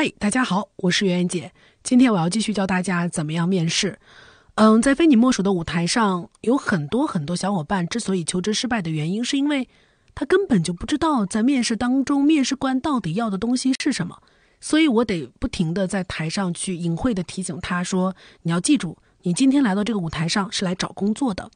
嗨，大家好，我是圆圆姐。今天我要继续教大家怎么样面试。嗯，在非你莫属的舞台上，有很多很多小伙伴之所以求职失败的原因，是因为他根本就不知道在面试当中，面试官到底要的东西是什么。所以我得不停的在台上去隐晦的提醒他说：“你要记住，你今天来到这个舞台上是来找工作的，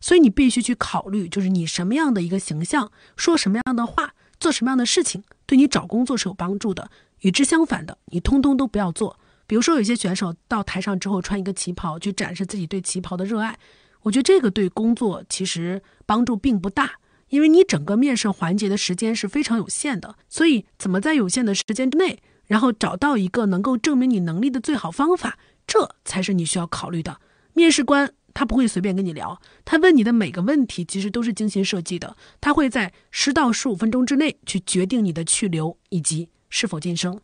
所以你必须去考虑，就是你什么样的一个形象，说什么样的话，做什么样的事情，对你找工作是有帮助的。”与之相反的，你通通都不要做。比如说，有些选手到台上之后穿一个旗袍去展示自己对旗袍的热爱，我觉得这个对工作其实帮助并不大，因为你整个面试环节的时间是非常有限的。所以，怎么在有限的时间之内，然后找到一个能够证明你能力的最好方法，这才是你需要考虑的。面试官他不会随便跟你聊，他问你的每个问题其实都是精心设计的，他会在十到十五分钟之内去决定你的去留以及。是否晋升？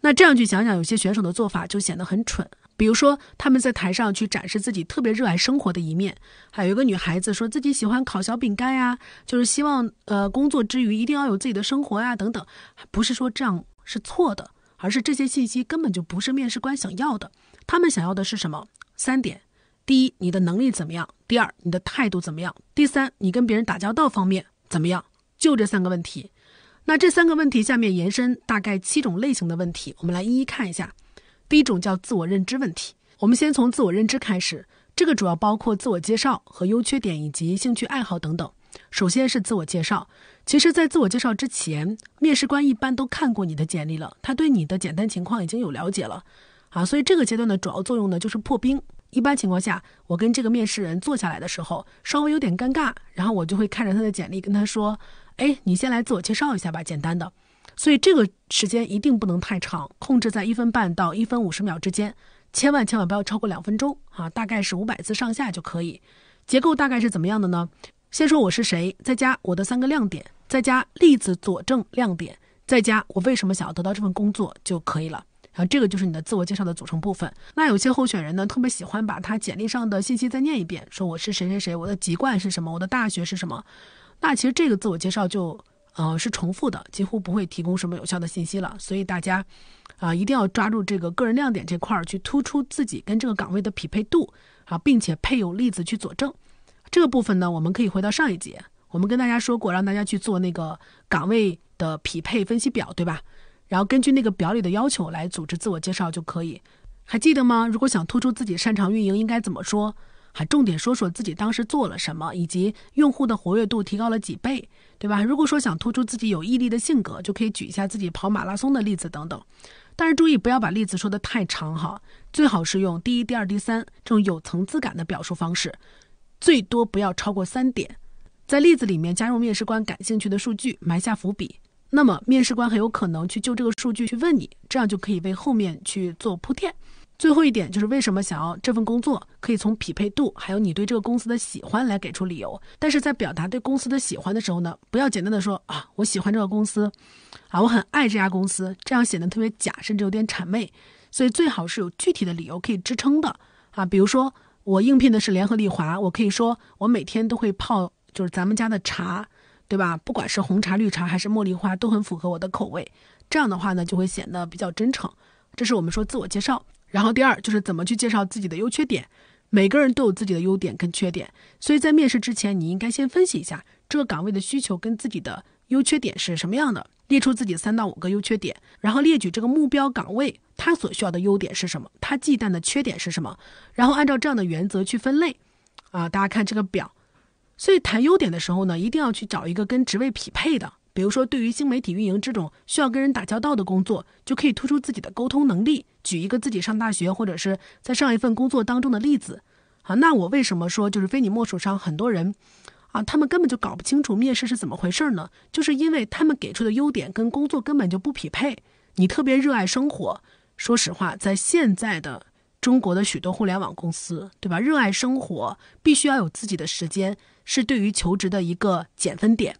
那这样去想想，有些选手的做法就显得很蠢。比如说，他们在台上去展示自己特别热爱生活的一面。还有一个女孩子说自己喜欢烤小饼干呀，就是希望呃工作之余一定要有自己的生活啊等等。不是说这样是错的，而是这些信息根本就不是面试官想要的。他们想要的是什么？三点：第一，你的能力怎么样；第二，你的态度怎么样；第三，你跟别人打交道方面怎么样？就这三个问题。那这三个问题下面延伸大概七种类型的问题，我们来一一看一下。第一种叫自我认知问题，我们先从自我认知开始。这个主要包括自我介绍和优缺点以及兴趣爱好等等。首先是自我介绍，其实，在自我介绍之前，面试官一般都看过你的简历了，他对你的简单情况已经有了解了。啊，所以这个阶段的主要作用呢，就是破冰。一般情况下，我跟这个面试人坐下来的时候，稍微有点尴尬，然后我就会看着他的简历跟他说。哎，你先来自我介绍一下吧，简单的。所以这个时间一定不能太长，控制在一分半到一分五十秒之间，千万千万不要超过两分钟啊！大概是五百字上下就可以。结构大概是怎么样的呢？先说我是谁，再加我的三个亮点，再加例子佐证亮点，再加我为什么想要得到这份工作就可以了。然后这个就是你的自我介绍的组成部分。那有些候选人呢，特别喜欢把他简历上的信息再念一遍，说我是谁谁谁，我的籍贯是什么，我的大学是什么。那其实这个自我介绍就，呃，是重复的，几乎不会提供什么有效的信息了。所以大家，啊，一定要抓住这个个人亮点这块儿去突出自己跟这个岗位的匹配度，啊，并且配有例子去佐证。这个部分呢，我们可以回到上一节，我们跟大家说过，让大家去做那个岗位的匹配分析表，对吧？然后根据那个表里的要求来组织自我介绍就可以。还记得吗？如果想突出自己擅长运营，应该怎么说？还重点说说自己当时做了什么，以及用户的活跃度提高了几倍，对吧？如果说想突出自己有毅力的性格，就可以举一下自己跑马拉松的例子等等。但是注意不要把例子说的太长哈，最好是用第一、第二、第三这种有层次感的表述方式，最多不要超过三点。在例子里面加入面试官感兴趣的数据，埋下伏笔。那么面试官很有可能去就这个数据去问你，这样就可以为后面去做铺垫。最后一点就是为什么想要这份工作，可以从匹配度还有你对这个公司的喜欢来给出理由。但是在表达对公司的喜欢的时候呢，不要简单的说啊我喜欢这个公司，啊我很爱这家公司，这样显得特别假，甚至有点谄媚。所以最好是有具体的理由可以支撑的啊，比如说我应聘的是联合利华，我可以说我每天都会泡就是咱们家的茶，对吧？不管是红茶、绿茶还是茉莉花，都很符合我的口味。这样的话呢，就会显得比较真诚。这是我们说自我介绍。然后第二就是怎么去介绍自己的优缺点。每个人都有自己的优点跟缺点，所以在面试之前，你应该先分析一下这个岗位的需求跟自己的优缺点是什么样的，列出自己三到五个优缺点，然后列举这个目标岗位它所需要的优点是什么，它忌惮的缺点是什么，然后按照这样的原则去分类。啊，大家看这个表。所以谈优点的时候呢，一定要去找一个跟职位匹配的。比如说，对于新媒体运营这种需要跟人打交道的工作，就可以突出自己的沟通能力。举一个自己上大学或者是在上一份工作当中的例子，啊，那我为什么说就是非你莫属上很多人，啊，他们根本就搞不清楚面试是怎么回事呢？就是因为他们给出的优点跟工作根本就不匹配。你特别热爱生活，说实话，在现在的中国的许多互联网公司，对吧？热爱生活必须要有自己的时间，是对于求职的一个减分点，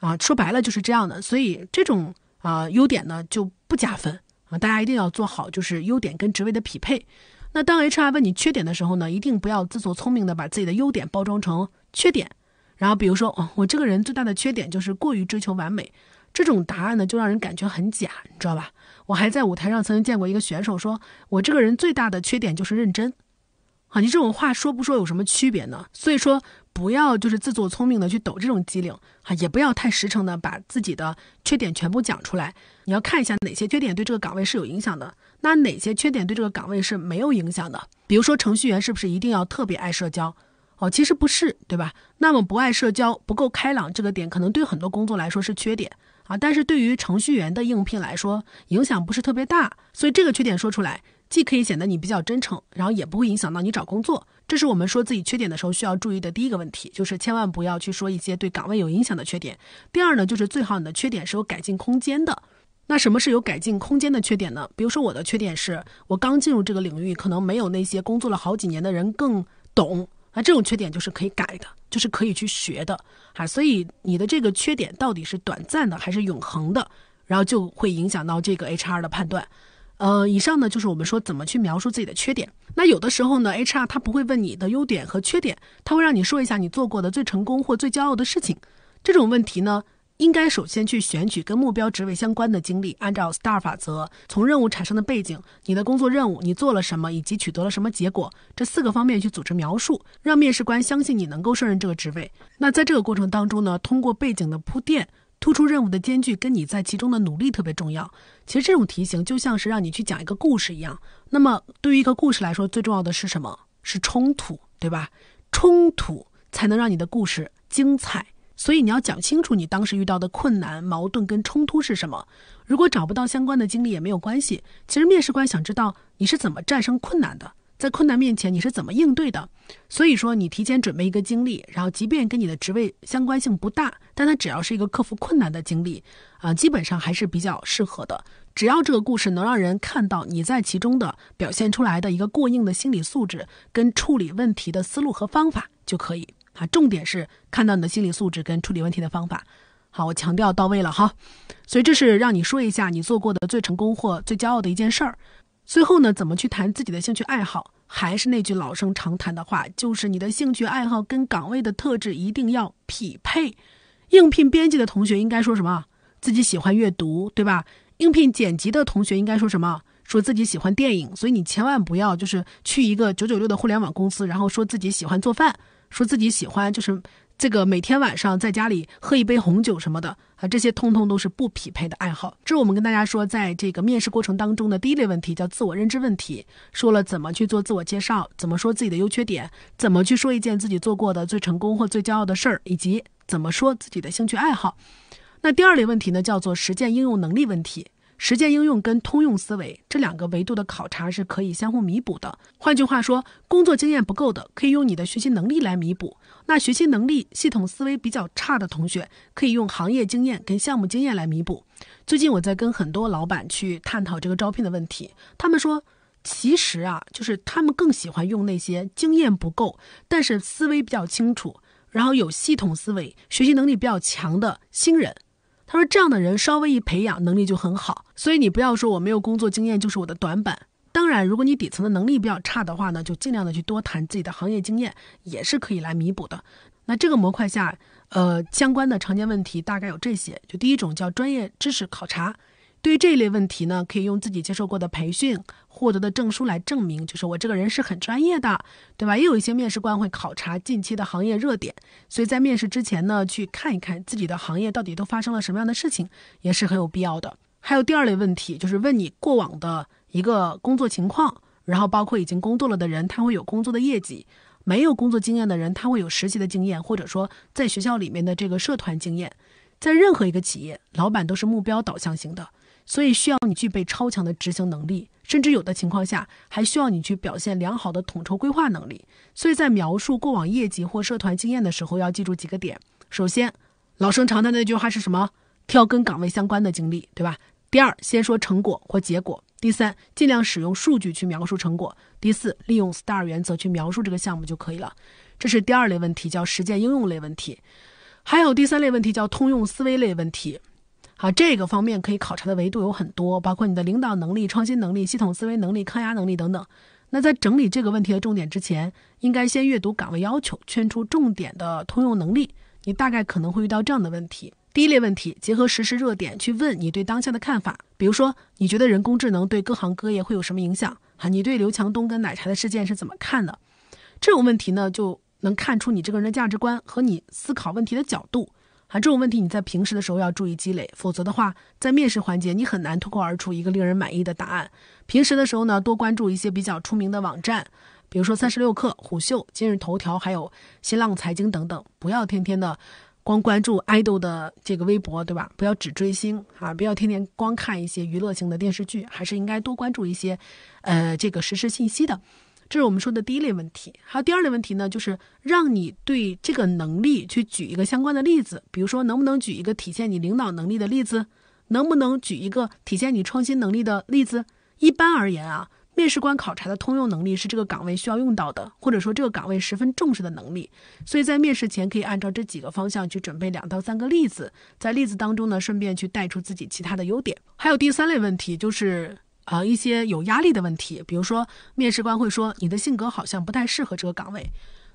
啊，说白了就是这样的。所以这种啊优点呢就不加分。啊，大家一定要做好，就是优点跟职位的匹配。那当 HR 问你缺点的时候呢，一定不要自作聪明的把自己的优点包装成缺点。然后，比如说，哦，我这个人最大的缺点就是过于追求完美，这种答案呢就让人感觉很假，你知道吧？我还在舞台上曾经见过一个选手说，我这个人最大的缺点就是认真。啊，你这种话说不说有什么区别呢？所以说，不要就是自作聪明的去抖这种机灵啊，也不要太实诚的把自己的缺点全部讲出来。你要看一下哪些缺点对这个岗位是有影响的，那哪些缺点对这个岗位是没有影响的。比如说，程序员是不是一定要特别爱社交？哦，其实不是，对吧？那么不爱社交、不够开朗这个点，可能对很多工作来说是缺点。啊，但是对于程序员的应聘来说，影响不是特别大，所以这个缺点说出来，既可以显得你比较真诚，然后也不会影响到你找工作。这是我们说自己缺点的时候需要注意的第一个问题，就是千万不要去说一些对岗位有影响的缺点。第二呢，就是最好你的缺点是有改进空间的。那什么是有改进空间的缺点呢？比如说我的缺点是我刚进入这个领域，可能没有那些工作了好几年的人更懂，那这种缺点就是可以改的。就是可以去学的啊，所以你的这个缺点到底是短暂的还是永恒的，然后就会影响到这个 HR 的判断。呃，以上呢就是我们说怎么去描述自己的缺点。那有的时候呢，HR 他不会问你的优点和缺点，他会让你说一下你做过的最成功或最骄傲的事情。这种问题呢？应该首先去选取跟目标职位相关的经历，按照 STAR 法则，从任务产生的背景、你的工作任务、你做了什么以及取得了什么结果这四个方面去组织描述，让面试官相信你能够胜任这个职位。那在这个过程当中呢，通过背景的铺垫，突出任务的艰巨，跟你在其中的努力特别重要。其实这种题型就像是让你去讲一个故事一样。那么对于一个故事来说，最重要的是什么？是冲突，对吧？冲突才能让你的故事精彩。所以你要讲清楚你当时遇到的困难、矛盾跟冲突是什么。如果找不到相关的经历也没有关系，其实面试官想知道你是怎么战胜困难的，在困难面前你是怎么应对的。所以说你提前准备一个经历，然后即便跟你的职位相关性不大，但它只要是一个克服困难的经历，啊，基本上还是比较适合的。只要这个故事能让人看到你在其中的表现出来的一个过硬的心理素质跟处理问题的思路和方法就可以。啊，重点是看到你的心理素质跟处理问题的方法。好，我强调到位了哈。所以这是让你说一下你做过的最成功或最骄傲的一件事儿。最后呢，怎么去谈自己的兴趣爱好？还是那句老生常谈的话，就是你的兴趣爱好跟岗位的特质一定要匹配。应聘编辑的同学应该说什么？自己喜欢阅读，对吧？应聘剪辑的同学应该说什么？说自己喜欢电影。所以你千万不要就是去一个九九六的互联网公司，然后说自己喜欢做饭。说自己喜欢就是这个每天晚上在家里喝一杯红酒什么的啊，这些通通都是不匹配的爱好。这是我们跟大家说，在这个面试过程当中的第一类问题，叫自我认知问题。说了怎么去做自我介绍，怎么说自己的优缺点，怎么去说一件自己做过的最成功或最骄傲的事儿，以及怎么说自己的兴趣爱好。那第二类问题呢，叫做实践应用能力问题。实践应用跟通用思维这两个维度的考察是可以相互弥补的。换句话说，工作经验不够的可以用你的学习能力来弥补；那学习能力、系统思维比较差的同学可以用行业经验跟项目经验来弥补。最近我在跟很多老板去探讨这个招聘的问题，他们说，其实啊，就是他们更喜欢用那些经验不够，但是思维比较清楚，然后有系统思维、学习能力比较强的新人。他说：“这样的人稍微一培养，能力就很好。所以你不要说我没有工作经验，就是我的短板。当然，如果你底层的能力比较差的话呢，就尽量的去多谈自己的行业经验，也是可以来弥补的。那这个模块下，呃，相关的常见问题大概有这些：就第一种叫专业知识考察。”对于这类问题呢，可以用自己接受过的培训获得的证书来证明，就是我这个人是很专业的，对吧？也有一些面试官会考察近期的行业热点，所以在面试之前呢，去看一看自己的行业到底都发生了什么样的事情，也是很有必要的。还有第二类问题，就是问你过往的一个工作情况，然后包括已经工作了的人，他会有工作的业绩；没有工作经验的人，他会有实习的经验，或者说在学校里面的这个社团经验。在任何一个企业，老板都是目标导向型的。所以需要你具备超强的执行能力，甚至有的情况下还需要你去表现良好的统筹规划能力。所以在描述过往业绩或社团经验的时候，要记住几个点：首先，老生常谈的那句话是什么？挑跟岗位相关的经历，对吧？第二，先说成果或结果。第三，尽量使用数据去描述成果。第四，利用 STAR 原则去描述这个项目就可以了。这是第二类问题，叫实践应用类问题。还有第三类问题，叫通用思维类问题。好，这个方面可以考察的维度有很多，包括你的领导能力、创新能力、系统思维能力、抗压能力等等。那在整理这个问题的重点之前，应该先阅读岗位要求，圈出重点的通用能力。你大概可能会遇到这样的问题：第一类问题，结合实时热点去问你对当下的看法，比如说你觉得人工智能对各行各业会有什么影响？哈，你对刘强东跟奶茶的事件是怎么看的？这种问题呢，就能看出你这个人的价值观和你思考问题的角度。啊，这种问题你在平时的时候要注意积累，否则的话，在面试环节你很难脱口而出一个令人满意的答案。平时的时候呢，多关注一些比较出名的网站，比如说三十六氪、虎嗅、今日头条，还有新浪财经等等。不要天天的光关注 idol 的这个微博，对吧？不要只追星啊，不要天天光看一些娱乐性的电视剧，还是应该多关注一些，呃，这个实时信息的。这是我们说的第一类问题，还有第二类问题呢，就是让你对这个能力去举一个相关的例子，比如说能不能举一个体现你领导能力的例子，能不能举一个体现你创新能力的例子？一般而言啊，面试官考察的通用能力是这个岗位需要用到的，或者说这个岗位十分重视的能力，所以在面试前可以按照这几个方向去准备两到三个例子，在例子当中呢，顺便去带出自己其他的优点。还有第三类问题就是。好一些有压力的问题，比如说面试官会说你的性格好像不太适合这个岗位，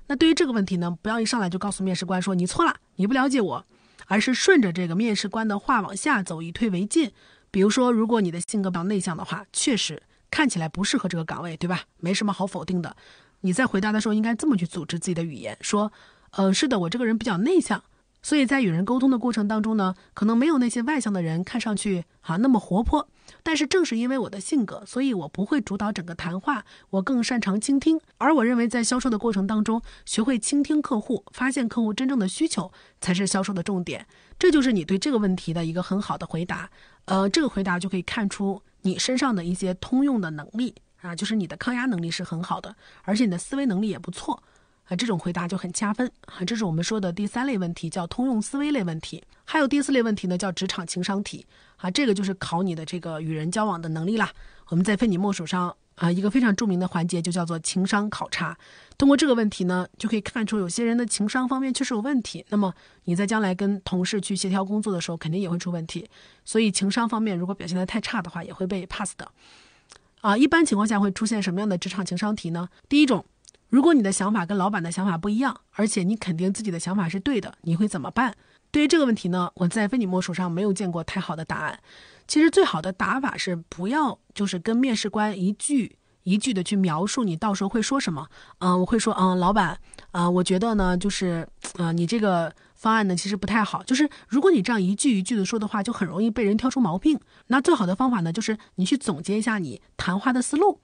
那对于这个问题呢，不要一上来就告诉面试官说你错了，你不了解我，而是顺着这个面试官的话往下走，以退为进。比如说，如果你的性格比较内向的话，确实看起来不适合这个岗位，对吧？没什么好否定的，你在回答的时候应该这么去组织自己的语言，说，嗯，是的，我这个人比较内向。所以在与人沟通的过程当中呢，可能没有那些外向的人看上去啊那么活泼，但是正是因为我的性格，所以我不会主导整个谈话，我更擅长倾听。而我认为在销售的过程当中，学会倾听客户，发现客户真正的需求，才是销售的重点。这就是你对这个问题的一个很好的回答。呃，这个回答就可以看出你身上的一些通用的能力啊，就是你的抗压能力是很好的，而且你的思维能力也不错。啊，这种回答就很加分啊！这是我们说的第三类问题，叫通用思维类问题。还有第四类问题呢，叫职场情商题啊，这个就是考你的这个与人交往的能力啦。我们在非你莫属上啊，一个非常著名的环节就叫做情商考察。通过这个问题呢，就可以看出有些人的情商方面确实有问题。那么你在将来跟同事去协调工作的时候，肯定也会出问题。所以情商方面如果表现的太差的话，也会被 pass 的。啊，一般情况下会出现什么样的职场情商题呢？第一种。如果你的想法跟老板的想法不一样，而且你肯定自己的想法是对的，你会怎么办？对于这个问题呢，我在非你莫属上没有见过太好的答案。其实最好的打法是不要就是跟面试官一句一句的去描述你到时候会说什么。嗯，我会说，嗯，老板，啊，我觉得呢，就是，啊，你这个方案呢，其实不太好。就是如果你这样一句一句的说的话，就很容易被人挑出毛病。那最好的方法呢，就是你去总结一下你谈话的思路。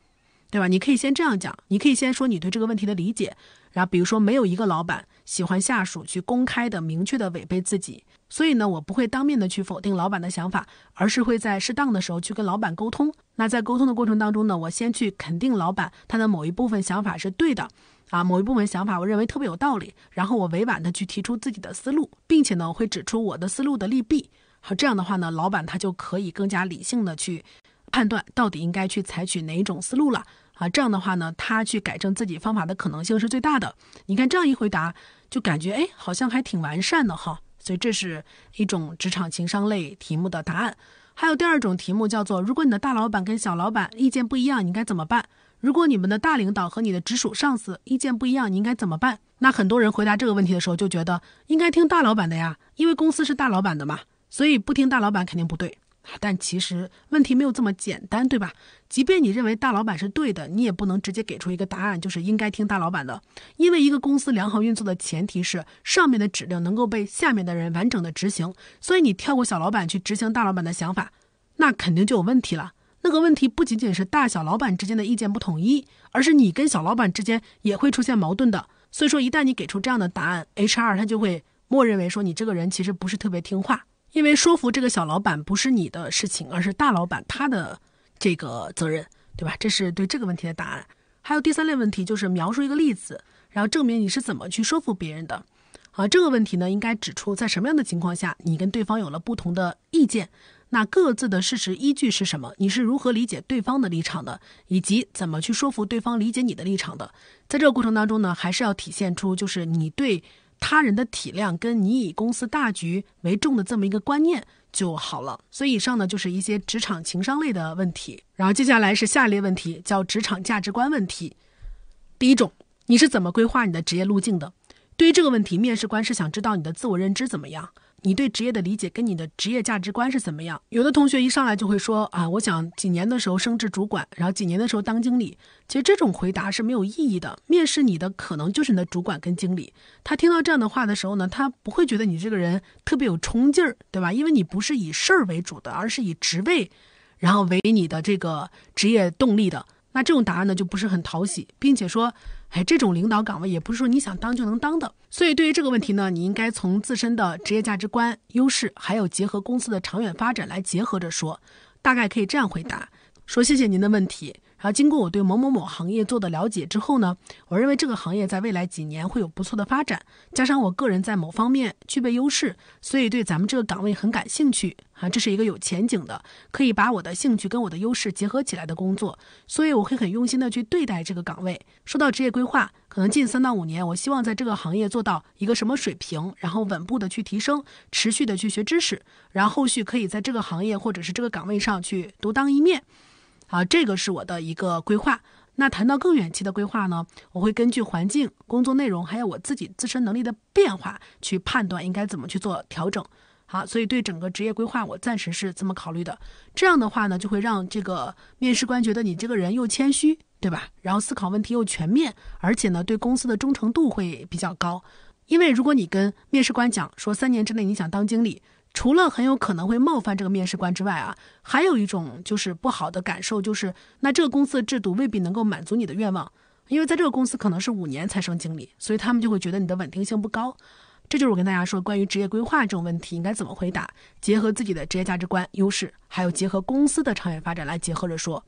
对吧？你可以先这样讲，你可以先说你对这个问题的理解，然后比如说没有一个老板喜欢下属去公开的、明确的违背自己，所以呢，我不会当面的去否定老板的想法，而是会在适当的时候去跟老板沟通。那在沟通的过程当中呢，我先去肯定老板他的某一部分想法是对的，啊，某一部分想法我认为特别有道理，然后我委婉的去提出自己的思路，并且呢，我会指出我的思路的利弊，好这样的话呢，老板他就可以更加理性的去判断到底应该去采取哪一种思路了。啊，这样的话呢，他去改正自己方法的可能性是最大的。你看这样一回答，就感觉哎，好像还挺完善的哈。所以这是一种职场情商类题目的答案。还有第二种题目叫做：如果你的大老板跟小老板意见不一样，你该怎么办？如果你们的大领导和你的直属上司意见不一样，你应该怎么办？那很多人回答这个问题的时候就觉得应该听大老板的呀，因为公司是大老板的嘛，所以不听大老板肯定不对。但其实问题没有这么简单，对吧？即便你认为大老板是对的，你也不能直接给出一个答案，就是应该听大老板的。因为一个公司良好运作的前提是上面的指令能够被下面的人完整的执行，所以你跳过小老板去执行大老板的想法，那肯定就有问题了。那个问题不仅仅是大小老板之间的意见不统一，而是你跟小老板之间也会出现矛盾的。所以说，一旦你给出这样的答案，HR 他就会默认为说你这个人其实不是特别听话。因为说服这个小老板不是你的事情，而是大老板他的这个责任，对吧？这是对这个问题的答案。还有第三类问题，就是描述一个例子，然后证明你是怎么去说服别人的。啊，这个问题呢，应该指出在什么样的情况下，你跟对方有了不同的意见，那各自的事实依据是什么？你是如何理解对方的立场的，以及怎么去说服对方理解你的立场的？在这个过程当中呢，还是要体现出就是你对。他人的体谅跟你以公司大局为重的这么一个观念就好了。所以以上呢就是一些职场情商类的问题，然后接下来是下列问题，叫职场价值观问题。第一种，你是怎么规划你的职业路径的？对于这个问题，面试官是想知道你的自我认知怎么样。你对职业的理解跟你的职业价值观是怎么样？有的同学一上来就会说啊，我想几年的时候升职主管，然后几年的时候当经理。其实这种回答是没有意义的。面试你的可能就是你的主管跟经理，他听到这样的话的时候呢，他不会觉得你这个人特别有冲劲儿，对吧？因为你不是以事儿为主的，而是以职位，然后为你的这个职业动力的。那这种答案呢，就不是很讨喜，并且说，哎，这种领导岗位也不是说你想当就能当的。所以对于这个问题呢，你应该从自身的职业价值观、优势，还有结合公司的长远发展来结合着说，大概可以这样回答：说谢谢您的问题。然后，经过我对某某某行业做的了解之后呢，我认为这个行业在未来几年会有不错的发展。加上我个人在某方面具备优势，所以对咱们这个岗位很感兴趣。啊，这是一个有前景的，可以把我的兴趣跟我的优势结合起来的工作。所以我会很用心的去对待这个岗位。说到职业规划，可能近三到五年，我希望在这个行业做到一个什么水平，然后稳步的去提升，持续的去学知识，然后续可以在这个行业或者是这个岗位上去独当一面。啊，这个是我的一个规划。那谈到更远期的规划呢，我会根据环境、工作内容，还有我自己自身能力的变化去判断应该怎么去做调整。好，所以对整个职业规划，我暂时是这么考虑的。这样的话呢，就会让这个面试官觉得你这个人又谦虚，对吧？然后思考问题又全面，而且呢，对公司的忠诚度会比较高。因为如果你跟面试官讲说三年之内你想当经理，除了很有可能会冒犯这个面试官之外啊，还有一种就是不好的感受，就是那这个公司的制度未必能够满足你的愿望，因为在这个公司可能是五年才升经理，所以他们就会觉得你的稳定性不高。这就是我跟大家说关于职业规划这种问题应该怎么回答，结合自己的职业价值观、优势，还有结合公司的长远发展来结合着说。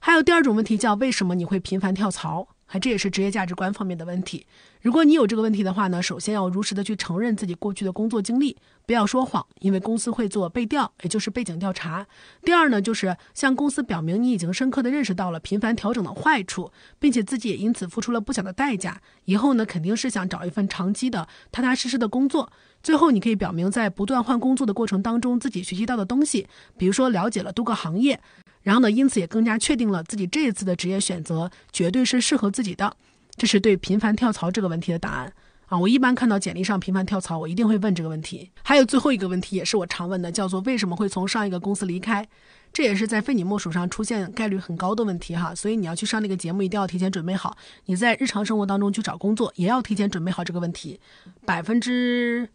还有第二种问题叫为什么你会频繁跳槽？啊，这也是职业价值观方面的问题。如果你有这个问题的话呢，首先要如实的去承认自己过去的工作经历，不要说谎，因为公司会做背调，也就是背景调查。第二呢，就是向公司表明你已经深刻的认识到了频繁调整的坏处，并且自己也因此付出了不小的代价。以后呢，肯定是想找一份长期的、踏踏实实的工作。最后，你可以表明在不断换工作的过程当中，自己学习到的东西，比如说了解了多个行业。然后呢？因此也更加确定了自己这一次的职业选择绝对是适合自己的，这是对频繁跳槽这个问题的答案啊！我一般看到简历上频繁跳槽，我一定会问这个问题。还有最后一个问题，也是我常问的，叫做为什么会从上一个公司离开？这也是在非你莫属上出现概率很高的问题哈，所以你要去上那个节目，一定要提前准备好。你在日常生活当中去找工作，也要提前准备好这个问题，百分之。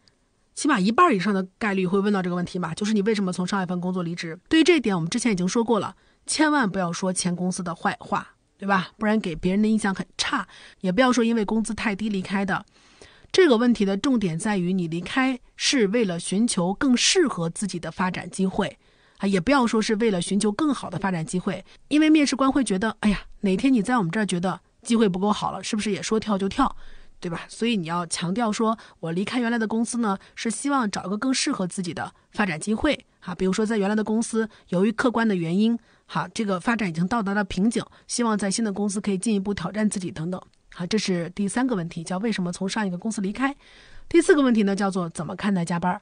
起码一半以上的概率会问到这个问题嘛，就是你为什么从上一份工作离职？对于这一点，我们之前已经说过了，千万不要说前公司的坏话，对吧？不然给别人的印象很差。也不要说因为工资太低离开的。这个问题的重点在于你离开是为了寻求更适合自己的发展机会啊，也不要说是为了寻求更好的发展机会，因为面试官会觉得，哎呀，哪天你在我们这儿觉得机会不够好了，是不是也说跳就跳？对吧？所以你要强调说，我离开原来的公司呢，是希望找一个更适合自己的发展机会啊。比如说，在原来的公司，由于客观的原因，好，这个发展已经到达了瓶颈，希望在新的公司可以进一步挑战自己等等。好，这是第三个问题，叫为什么从上一个公司离开。第四个问题呢，叫做怎么看待加班。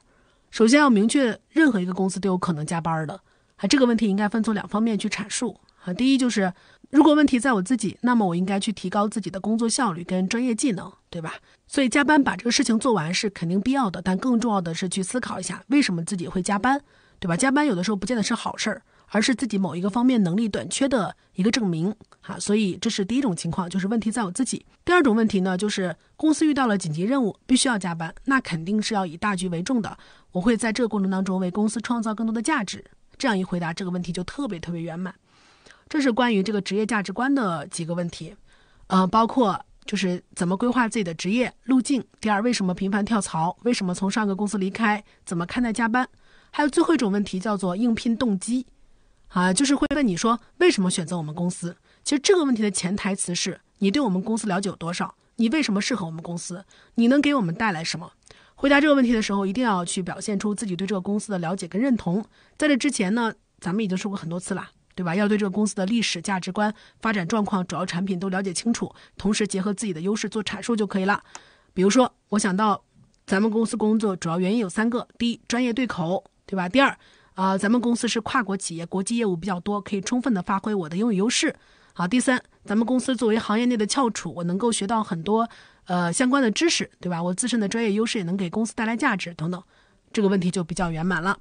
首先要明确，任何一个公司都有可能加班的。啊，这个问题应该分从两方面去阐述。啊，第一就是，如果问题在我自己，那么我应该去提高自己的工作效率跟专业技能，对吧？所以加班把这个事情做完是肯定必要的，但更重要的是去思考一下为什么自己会加班，对吧？加班有的时候不见得是好事儿，而是自己某一个方面能力短缺的一个证明。哈，所以这是第一种情况，就是问题在我自己。第二种问题呢，就是公司遇到了紧急任务，必须要加班，那肯定是要以大局为重的。我会在这个过程当中为公司创造更多的价值。这样一回答，这个问题就特别特别圆满。这是关于这个职业价值观的几个问题，嗯，包括就是怎么规划自己的职业路径。第二，为什么频繁跳槽？为什么从上个公司离开？怎么看待加班？还有最后一种问题叫做应聘动机，啊，就是会问你说为什么选择我们公司？其实这个问题的潜台词是你对我们公司了解有多少？你为什么适合我们公司？你能给我们带来什么？回答这个问题的时候，一定要去表现出自己对这个公司的了解跟认同。在这之前呢，咱们已经说过很多次啦。对吧？要对这个公司的历史、价值观、发展状况、主要产品都了解清楚，同时结合自己的优势做阐述就可以了。比如说，我想到咱们公司工作主要原因有三个：第一，专业对口，对吧？第二，啊，咱们公司是跨国企业，国际业务比较多，可以充分的发挥我的英语优势。好，第三，咱们公司作为行业内的翘楚，我能够学到很多呃相关的知识，对吧？我自身的专业优势也能给公司带来价值等等。这个问题就比较圆满了。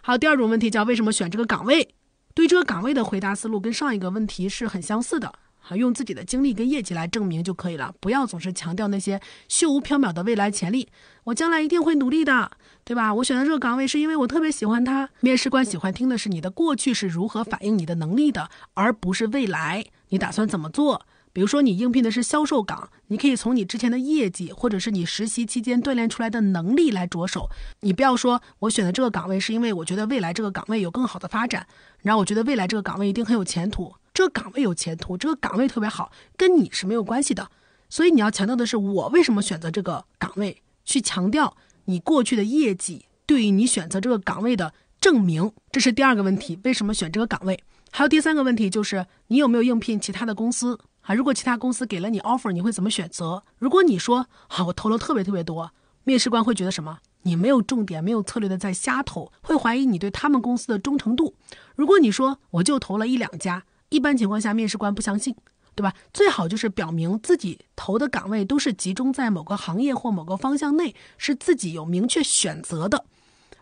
好，第二种问题叫为什么选这个岗位？对这个岗位的回答思路跟上一个问题是很相似的，好，用自己的经历跟业绩来证明就可以了，不要总是强调那些虚无缥缈的未来潜力。我将来一定会努力的，对吧？我选择这个岗位是因为我特别喜欢它。面试官喜欢听的是你的过去是如何反映你的能力的，而不是未来你打算怎么做。比如说，你应聘的是销售岗，你可以从你之前的业绩，或者是你实习期间锻炼出来的能力来着手。你不要说“我选择这个岗位是因为我觉得未来这个岗位有更好的发展”，然后我觉得未来这个岗位一定很有前途。这个岗位有前途，这个岗位特别好，跟你是没有关系的。所以你要强调的是，我为什么选择这个岗位？去强调你过去的业绩对于你选择这个岗位的证明。这是第二个问题，为什么选这个岗位？还有第三个问题就是，你有没有应聘其他的公司？啊，如果其他公司给了你 offer，你会怎么选择？如果你说啊，我投了特别特别多，面试官会觉得什么？你没有重点，没有策略的在瞎投，会怀疑你对他们公司的忠诚度。如果你说我就投了一两家，一般情况下面试官不相信，对吧？最好就是表明自己投的岗位都是集中在某个行业或某个方向内，是自己有明确选择的，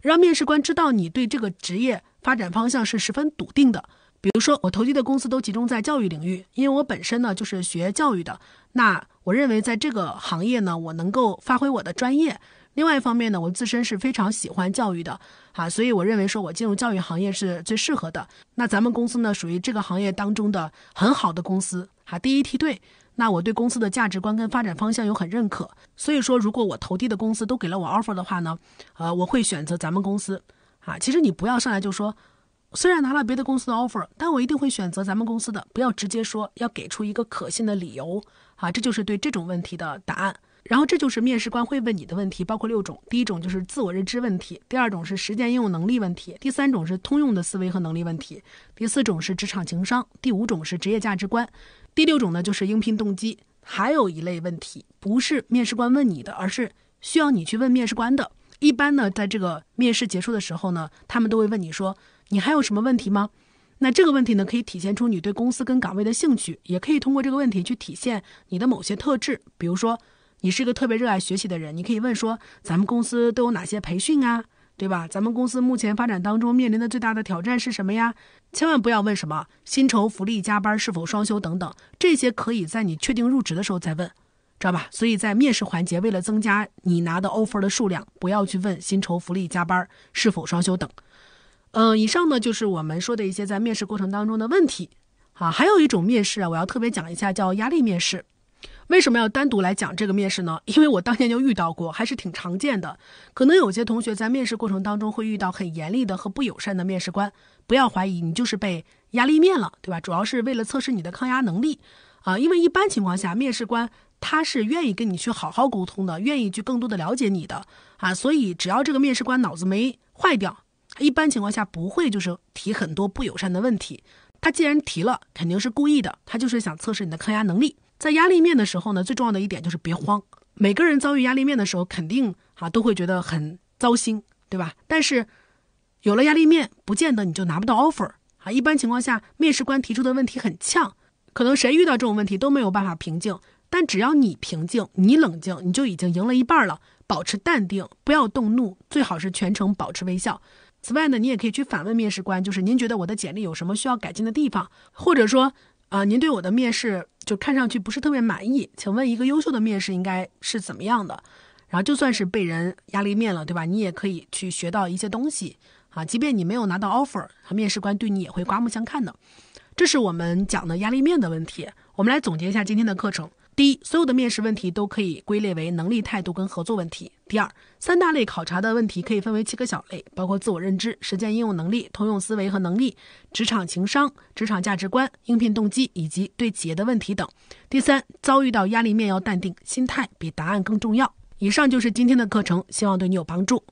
让面试官知道你对这个职业发展方向是十分笃定的。比如说，我投递的公司都集中在教育领域，因为我本身呢就是学教育的。那我认为在这个行业呢，我能够发挥我的专业。另外一方面呢，我自身是非常喜欢教育的，啊，所以我认为说我进入教育行业是最适合的。那咱们公司呢，属于这个行业当中的很好的公司，哈，第一梯队。那我对公司的价值观跟发展方向有很认可。所以说，如果我投递的公司都给了我 offer 的话呢，呃，我会选择咱们公司，啊，其实你不要上来就说。虽然拿了别的公司的 offer，但我一定会选择咱们公司的。不要直接说，要给出一个可信的理由啊！这就是对这种问题的答案。然后，这就是面试官会问你的问题，包括六种：第一种就是自我认知问题；第二种是实践应用能力问题；第三种是通用的思维和能力问题；第四种是职场情商；第五种是职业价值观；第六种呢就是应聘动机。还有一类问题，不是面试官问你的，而是需要你去问面试官的。一般呢，在这个面试结束的时候呢，他们都会问你说。你还有什么问题吗？那这个问题呢，可以体现出你对公司跟岗位的兴趣，也可以通过这个问题去体现你的某些特质。比如说，你是一个特别热爱学习的人，你可以问说，咱们公司都有哪些培训啊？对吧？咱们公司目前发展当中面临的最大的挑战是什么呀？千万不要问什么薪酬福利、加班是否双休等等，这些可以在你确定入职的时候再问，知道吧？所以在面试环节，为了增加你拿的 offer 的数量，不要去问薪酬福利、加班是否双休等。嗯，以上呢就是我们说的一些在面试过程当中的问题，啊，还有一种面试啊，我要特别讲一下叫压力面试。为什么要单独来讲这个面试呢？因为我当年就遇到过，还是挺常见的。可能有些同学在面试过程当中会遇到很严厉的和不友善的面试官，不要怀疑你就是被压力面了，对吧？主要是为了测试你的抗压能力啊。因为一般情况下，面试官他是愿意跟你去好好沟通的，愿意去更多的了解你的啊。所以只要这个面试官脑子没坏掉。一般情况下不会，就是提很多不友善的问题。他既然提了，肯定是故意的。他就是想测试你的抗压能力。在压力面的时候呢，最重要的一点就是别慌。每个人遭遇压力面的时候，肯定啊都会觉得很糟心，对吧？但是，有了压力面，不见得你就拿不到 offer 啊。一般情况下面试官提出的问题很呛，可能谁遇到这种问题都没有办法平静。但只要你平静，你冷静，你就已经赢了一半了。保持淡定，不要动怒，最好是全程保持微笑。此外呢，你也可以去反问面试官，就是您觉得我的简历有什么需要改进的地方，或者说，啊，您对我的面试就看上去不是特别满意，请问一个优秀的面试应该是怎么样的？然后就算是被人压力面了，对吧？你也可以去学到一些东西啊，即便你没有拿到 offer，面试官对你也会刮目相看的。这是我们讲的压力面的问题。我们来总结一下今天的课程。第一，所有的面试问题都可以归类为能力、态度跟合作问题。第二，三大类考察的问题可以分为七个小类，包括自我认知、实践应用能力、通用思维和能力、职场情商、职场价值观、应聘动机以及对企业的问题等。第三，遭遇到压力面要淡定，心态比答案更重要。以上就是今天的课程，希望对你有帮助。